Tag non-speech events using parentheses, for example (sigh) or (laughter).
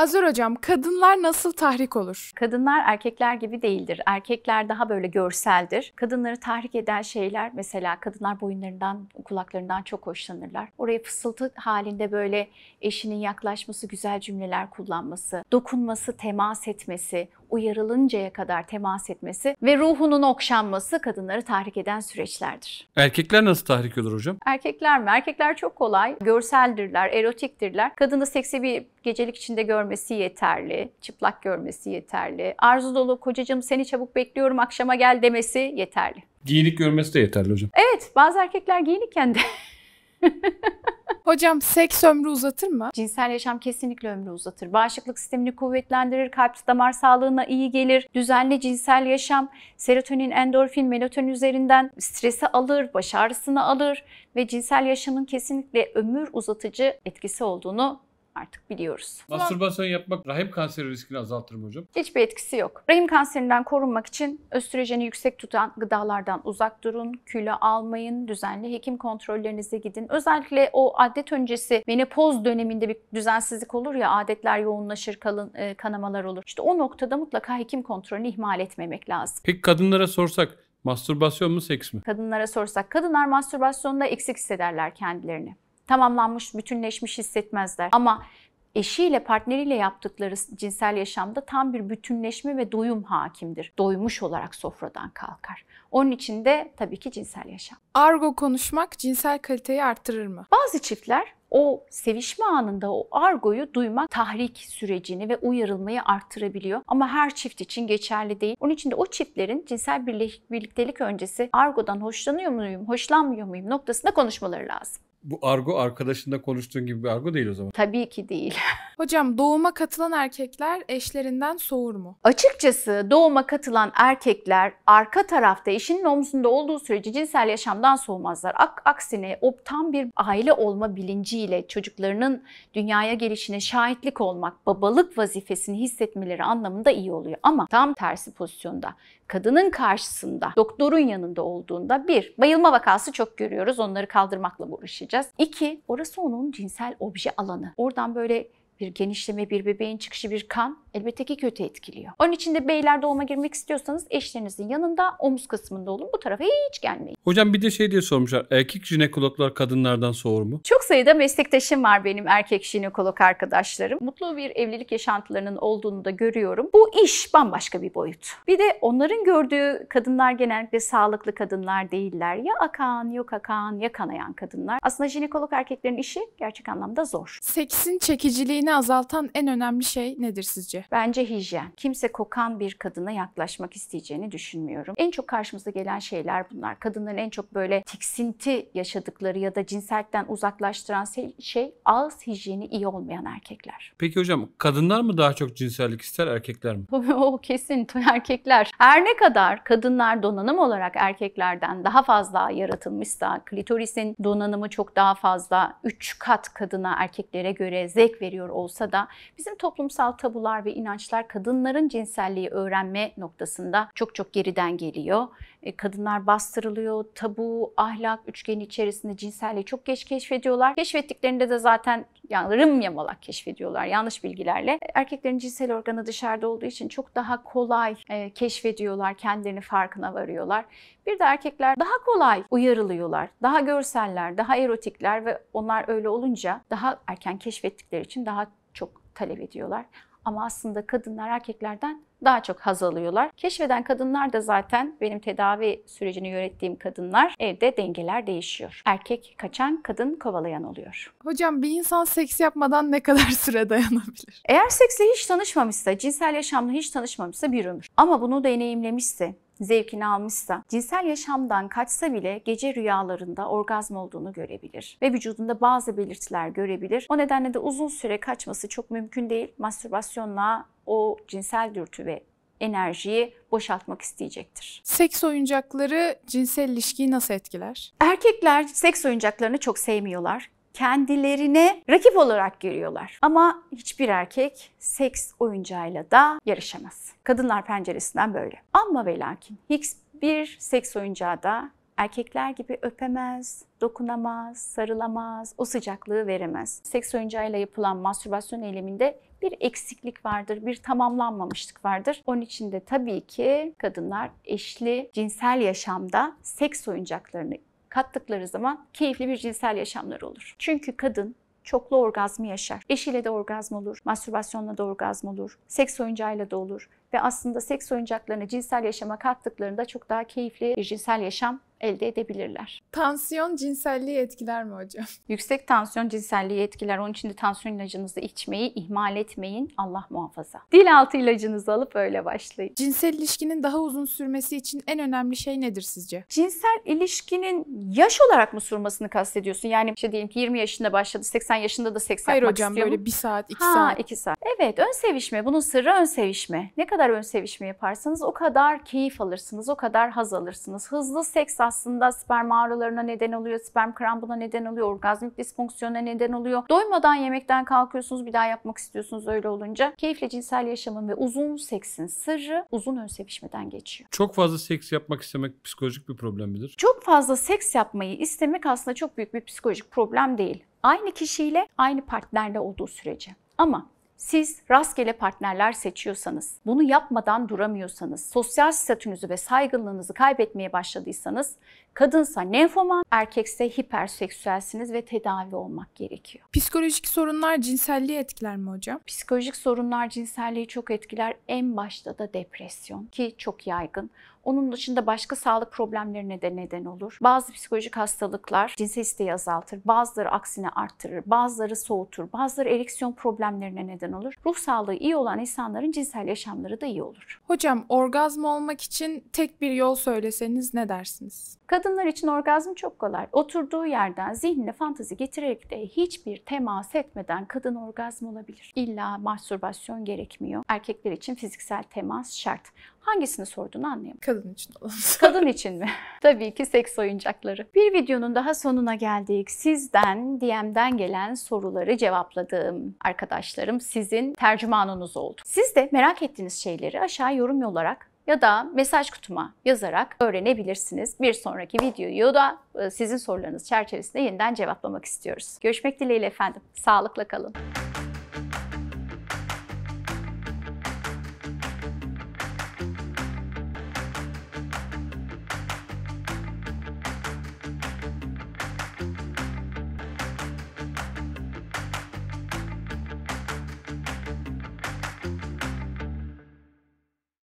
Azur Hocam, kadınlar nasıl tahrik olur? Kadınlar erkekler gibi değildir. Erkekler daha böyle görseldir. Kadınları tahrik eden şeyler mesela kadınlar boyunlarından, kulaklarından çok hoşlanırlar. Oraya fısıltı halinde böyle eşinin yaklaşması, güzel cümleler kullanması, dokunması, temas etmesi, uyarılıncaya kadar temas etmesi ve ruhunun okşanması kadınları tahrik eden süreçlerdir. Erkekler nasıl tahrik olur hocam? Erkekler mi? Erkekler çok kolay. Görseldirler, erotiktirler. Kadını seksi bir gecelik içinde görmesi yeterli. Çıplak görmesi yeterli. Arzu dolu kocacığım seni çabuk bekliyorum akşama gel demesi yeterli. Giyinik görmesi de yeterli hocam. Evet bazı erkekler giyinikken de (laughs) (laughs) Hocam seks ömrü uzatır mı? Cinsel yaşam kesinlikle ömrü uzatır. Bağışıklık sistemini kuvvetlendirir, kalp damar sağlığına iyi gelir. Düzenli cinsel yaşam serotonin, endorfin, melatonin üzerinden stresi alır, baş ağrısını alır ve cinsel yaşamın kesinlikle ömür uzatıcı etkisi olduğunu artık biliyoruz. Mastürbasyon yapmak rahim kanseri riskini azaltır mı hocam? Hiçbir etkisi yok. Rahim kanserinden korunmak için östrojeni yüksek tutan gıdalardan uzak durun, kilo almayın, düzenli hekim kontrollerinize gidin. Özellikle o adet öncesi menopoz döneminde bir düzensizlik olur ya adetler yoğunlaşır, kalın e, kanamalar olur. İşte o noktada mutlaka hekim kontrolünü ihmal etmemek lazım. Peki kadınlara sorsak mastürbasyon mu seks mi? Kadınlara sorsak kadınlar mastürbasyonda eksik hissederler kendilerini tamamlanmış, bütünleşmiş hissetmezler. Ama eşiyle partneriyle yaptıkları cinsel yaşamda tam bir bütünleşme ve doyum hakimdir. Doymuş olarak sofradan kalkar. Onun için de tabii ki cinsel yaşam. Argo konuşmak cinsel kaliteyi artırır mı? Bazı çiftler o sevişme anında o argoyu duymak tahrik sürecini ve uyarılmayı arttırabiliyor. Ama her çift için geçerli değil. Onun için de o çiftlerin cinsel birliktelik öncesi argodan hoşlanıyor muyum, hoşlanmıyor muyum noktasında konuşmaları lazım bu argo arkadaşında konuştuğun gibi bir argo değil o zaman. Tabii ki değil. (laughs) Hocam doğuma katılan erkekler eşlerinden soğur mu? Açıkçası doğuma katılan erkekler arka tarafta eşinin omzunda olduğu sürece cinsel yaşamdan soğumazlar. Ak aksine o tam bir aile olma bilinciyle çocuklarının dünyaya gelişine şahitlik olmak, babalık vazifesini hissetmeleri anlamında iyi oluyor. Ama tam tersi pozisyonda kadının karşısında doktorun yanında olduğunda bir, bayılma vakası çok görüyoruz. Onları kaldırmakla uğraşacağız. İki, orası onun cinsel obje alanı. Oradan böyle bir genişleme, bir bebeğin çıkışı, bir kan elbette ki kötü etkiliyor. Onun için de beyler doğuma girmek istiyorsanız eşlerinizin yanında omuz kısmında olun. Bu tarafa hiç gelmeyin. Hocam bir de şey diye sormuşlar. Erkek jinekologlar kadınlardan soğur mu? Çok sayıda meslektaşım var benim erkek jinekolog arkadaşlarım. Mutlu bir evlilik yaşantılarının olduğunu da görüyorum. Bu iş bambaşka bir boyut. Bir de onların gördüğü kadınlar genellikle sağlıklı kadınlar değiller. Ya akan, yok akan, ya kanayan kadınlar. Aslında jinekolog erkeklerin işi gerçek anlamda zor. Seksin çekiciliğini azaltan en önemli şey nedir sizce? bence? Bence hijyen. Kimse kokan bir kadına yaklaşmak isteyeceğini düşünmüyorum. En çok karşımıza gelen şeyler bunlar. Kadınların en çok böyle tiksinti yaşadıkları ya da cinsellikten uzaklaştıran şey ağız hijyeni iyi olmayan erkekler. Peki hocam kadınlar mı daha çok cinsellik ister erkekler mi? (laughs) o kesin (laughs) erkekler. Her ne kadar kadınlar donanım olarak erkeklerden daha fazla yaratılmışsa, klitorisin donanımı çok daha fazla 3 kat kadına erkeklere göre zevk veriyor olsa da bizim toplumsal tabular ve ve inançlar kadınların cinselliği öğrenme noktasında çok çok geriden geliyor. E, kadınlar bastırılıyor, tabu, ahlak, üçgeni içerisinde cinselliği çok geç keşfediyorlar. Keşfettiklerinde de zaten yani rım yamalak keşfediyorlar yanlış bilgilerle. E, erkeklerin cinsel organı dışarıda olduğu için çok daha kolay e, keşfediyorlar, kendilerini farkına varıyorlar. Bir de erkekler daha kolay uyarılıyorlar. Daha görseller, daha erotikler ve onlar öyle olunca daha erken keşfettikleri için daha çok talep ediyorlar. Ama aslında kadınlar erkeklerden daha çok haz alıyorlar. Keşfeden kadınlar da zaten benim tedavi sürecini yönettiğim kadınlar evde dengeler değişiyor. Erkek kaçan, kadın kovalayan oluyor. Hocam bir insan seks yapmadan ne kadar süre dayanabilir? Eğer seksle hiç tanışmamışsa, cinsel yaşamla hiç tanışmamışsa bir ömür. Ama bunu deneyimlemişse, zevkini almışsa, cinsel yaşamdan kaçsa bile gece rüyalarında orgazm olduğunu görebilir ve vücudunda bazı belirtiler görebilir. O nedenle de uzun süre kaçması çok mümkün değil. Mastürbasyonla o cinsel dürtü ve enerjiyi boşaltmak isteyecektir. Seks oyuncakları cinsel ilişkiyi nasıl etkiler? Erkekler seks oyuncaklarını çok sevmiyorlar kendilerine rakip olarak görüyorlar. Ama hiçbir erkek seks oyuncağıyla da yarışamaz. Kadınlar penceresinden böyle. Ama ve lakin Hicks bir seks oyuncağı da erkekler gibi öpemez, dokunamaz, sarılamaz, o sıcaklığı veremez. Seks oyuncağıyla yapılan mastürbasyon eyleminde bir eksiklik vardır, bir tamamlanmamışlık vardır. Onun için de tabii ki kadınlar eşli cinsel yaşamda seks oyuncaklarını kattıkları zaman keyifli bir cinsel yaşamları olur. Çünkü kadın çoklu orgazmı yaşar. Eşiyle de orgazm olur, mastürbasyonla da orgazm olur, seks oyuncağıyla da olur ve aslında seks oyuncaklarını cinsel yaşama kattıklarında çok daha keyifli bir cinsel yaşam elde edebilirler. Tansiyon cinselliği etkiler mi hocam? (laughs) Yüksek tansiyon cinselliği etkiler. Onun için de tansiyon ilacınızı içmeyi ihmal etmeyin. Allah muhafaza. Dil altı ilacınızı alıp öyle başlayın. Cinsel ilişkinin daha uzun sürmesi için en önemli şey nedir sizce? Cinsel ilişkinin yaş olarak mı sürmesini kastediyorsun? Yani işte diyelim ki 20 yaşında başladı, 80 yaşında da seks Hayır yapmak hocam istiyor böyle mu? 1 saat, 2 ha, saat. 2 saat. Evet ön sevişme. Bunun sırrı ön sevişme. Ne kadar ön sevişme yaparsanız o kadar keyif alırsınız, o kadar haz alırsınız. Hızlı seks aslında sperm ağrılarına neden oluyor, sperm krambına neden oluyor, orgazmik disfonksiyona neden oluyor. Doymadan yemekten kalkıyorsunuz, bir daha yapmak istiyorsunuz öyle olunca. Keyifle cinsel yaşamın ve uzun seksin sırrı uzun ön sevişmeden geçiyor. Çok fazla seks yapmak istemek psikolojik bir problem midir? Çok fazla seks yapmayı istemek aslında çok büyük bir psikolojik problem değil. Aynı kişiyle, aynı partnerle olduğu sürece. Ama siz rastgele partnerler seçiyorsanız, bunu yapmadan duramıyorsanız, sosyal statünüzü ve saygınlığınızı kaybetmeye başladıysanız, kadınsa lenfoman, erkekse hiperseksüelsiniz ve tedavi olmak gerekiyor. Psikolojik sorunlar cinselliği etkiler mi hocam? Psikolojik sorunlar cinselliği çok etkiler. En başta da depresyon ki çok yaygın. Onun dışında başka sağlık problemlerine de neden olur. Bazı psikolojik hastalıklar cinsel isteği azaltır, bazıları aksine arttırır, bazıları soğutur, bazıları ereksiyon problemlerine neden neden olur. Ruh sağlığı iyi olan insanların cinsel yaşamları da iyi olur. Hocam orgazm olmak için tek bir yol söyleseniz ne dersiniz? Kadınlar için orgazm çok kolay. Oturduğu yerden zihnine fantazi getirerek de hiçbir temas etmeden kadın orgazm olabilir. İlla mastürbasyon gerekmiyor. Erkekler için fiziksel temas şart. Hangisini sorduğunu anlayamadım. Kadın için olan. (laughs) Kadın için mi? (laughs) Tabii ki seks oyuncakları. Bir videonun daha sonuna geldik. Sizden, DM'den gelen soruları cevapladığım arkadaşlarım sizin tercümanınız oldu. Siz de merak ettiğiniz şeyleri aşağı yorum olarak ya da mesaj kutuma yazarak öğrenebilirsiniz. Bir sonraki videoyu da e, sizin sorularınız çerçevesinde yeniden cevaplamak istiyoruz. Görüşmek dileğiyle efendim. Sağlıkla kalın.